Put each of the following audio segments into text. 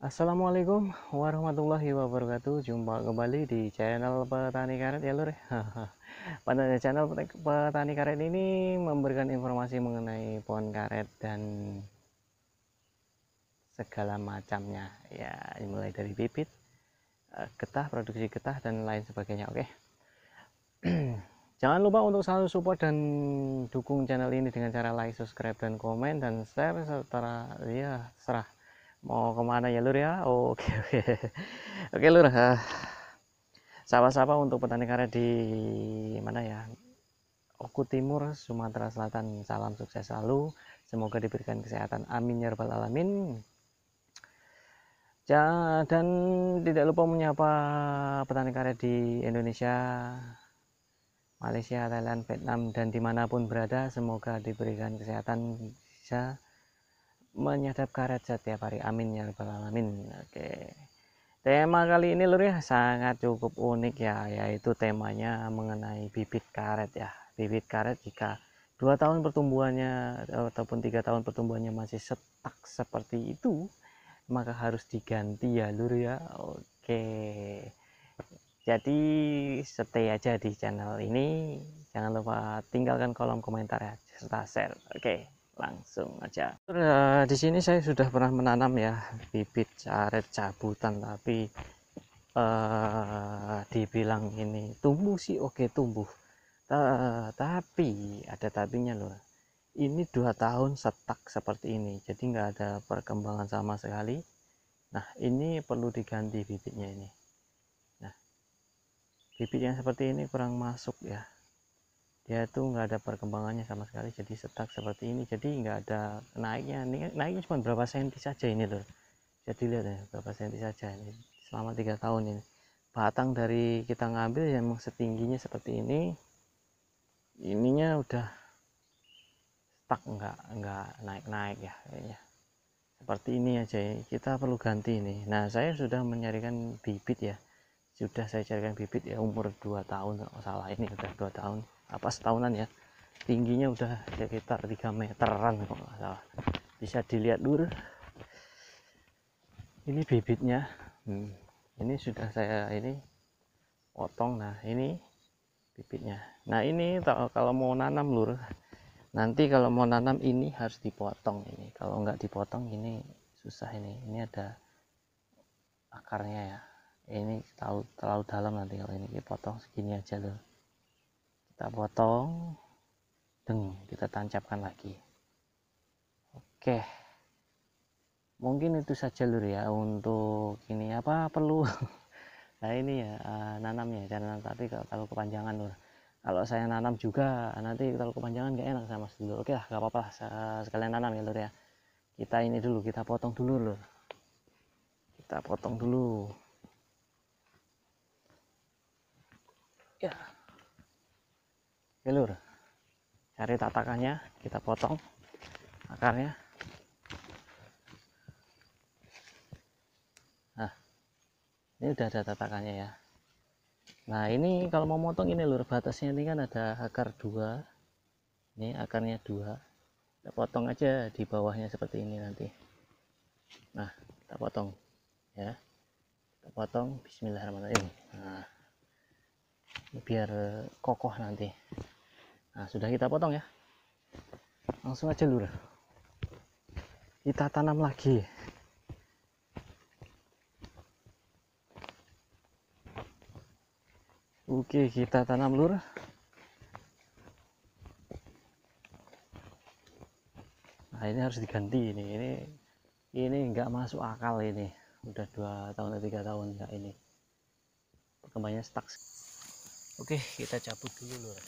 Assalamualaikum warahmatullahi wabarakatuh Jumpa kembali di channel Petani Karet ya lur Pada channel Petani Karet ini memberikan informasi mengenai pohon karet dan segala macamnya ya mulai dari bibit eh, getah produksi getah dan lain sebagainya oke jangan lupa untuk selalu support dan dukung channel ini dengan cara like subscribe dan komen dan share serta ya serah mau kemana ya lur ya oke oke oke lur eh, sama-sama untuk petani karet di mana ya Oku Timur Sumatera Selatan salam sukses selalu semoga diberikan kesehatan amin ya rabbal alamin ja, dan tidak lupa menyapa petani karet di Indonesia Malaysia, Thailand, Vietnam, dan dimanapun berada, semoga diberikan kesehatan bisa menyadap karet setiap hari amin ya rabbal alamin oke tema kali ini lur ya sangat cukup unik ya yaitu temanya mengenai bibit karet ya bibit karet jika dua tahun pertumbuhannya ataupun tiga tahun pertumbuhannya masih setak seperti itu maka harus diganti ya lur ya oke jadi stay aja di channel ini jangan lupa tinggalkan kolom komentar ya serta share oke langsung aja eh, di sini saya sudah pernah menanam ya bibit caret cabutan tapi eh, dibilang ini tumbuh sih oke tumbuh T tapi ada tapinya loh ini dua tahun setak seperti ini jadi nggak ada perkembangan sama sekali nah ini perlu diganti bibitnya ini nah bibit yang seperti ini kurang masuk ya dia ya, itu nggak ada perkembangannya sama sekali jadi setak seperti ini jadi nggak ada naiknya ini kan naiknya cuma berapa senti saja ini loh jadi lihat ya berapa senti saja ini selama tiga tahun ini batang dari kita ngambil yang setingginya seperti ini ininya udah stuck nggak nggak naik naik ya kayaknya seperti ini aja ya, kita perlu ganti ini nah saya sudah mencarikan bibit ya sudah saya carikan bibit ya umur 2 tahun kalau salah ini udah dua tahun apa setahunan ya tingginya udah sekitar 3 meteran kok bisa dilihat dulu ini bibitnya hmm, ini sudah saya ini potong nah ini bibitnya nah ini kalau mau nanam lur nanti kalau mau nanam ini harus dipotong ini kalau nggak dipotong ini susah ini ini ada akarnya ya ini terlalu, terlalu dalam nanti kalau ini dipotong segini aja loh kita potong deng kita tancapkan lagi oke mungkin itu saja lur ya untuk ini apa perlu nah ini ya eh, nanamnya jangan tapi kalau kepanjangan lur kalau saya nanam juga nanti kalau kepanjangan gak enak sama sedulur oke lah gak apa-apa lah. sekalian nanam ya lur ya kita ini dulu kita potong dulu lur kita potong dulu ya yeah oke cari tatakannya kita potong akarnya nah ini udah ada tatakannya ya nah ini kalau mau motong ini lur batasnya ini kan ada akar dua ini akarnya dua kita potong aja di bawahnya seperti ini nanti nah kita potong ya kita potong bismillahirrahmanirrahim nah biar kokoh nanti nah sudah kita potong ya langsung aja lur kita tanam lagi oke kita tanam lur nah ini harus diganti ini ini ini nggak masuk akal ini udah dua tahun atau tiga tahun nggak ini perkembangannya stuck oke kita cabut dulu lur.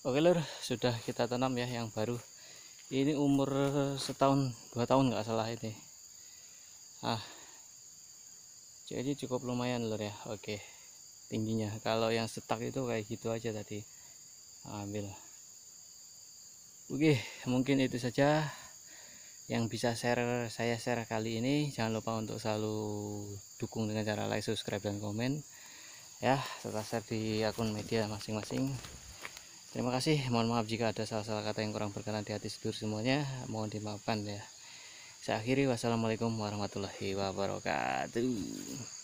Oke lur, sudah kita tanam ya yang baru. Ini umur setahun, dua tahun nggak salah ini. Ah, jadi cukup lumayan lur ya. Oke, tingginya. Kalau yang setak itu kayak gitu aja tadi. Ambil. Oke, mungkin itu saja yang bisa share saya share kali ini. Jangan lupa untuk selalu dukung dengan cara like, subscribe, dan komen. Ya, serta share di akun media masing-masing. Terima kasih, mohon maaf jika ada salah-salah kata yang kurang berkenan di hati sedulur semuanya, mohon dimaafkan ya. Saya akhiri, wassalamualaikum warahmatullahi wabarakatuh.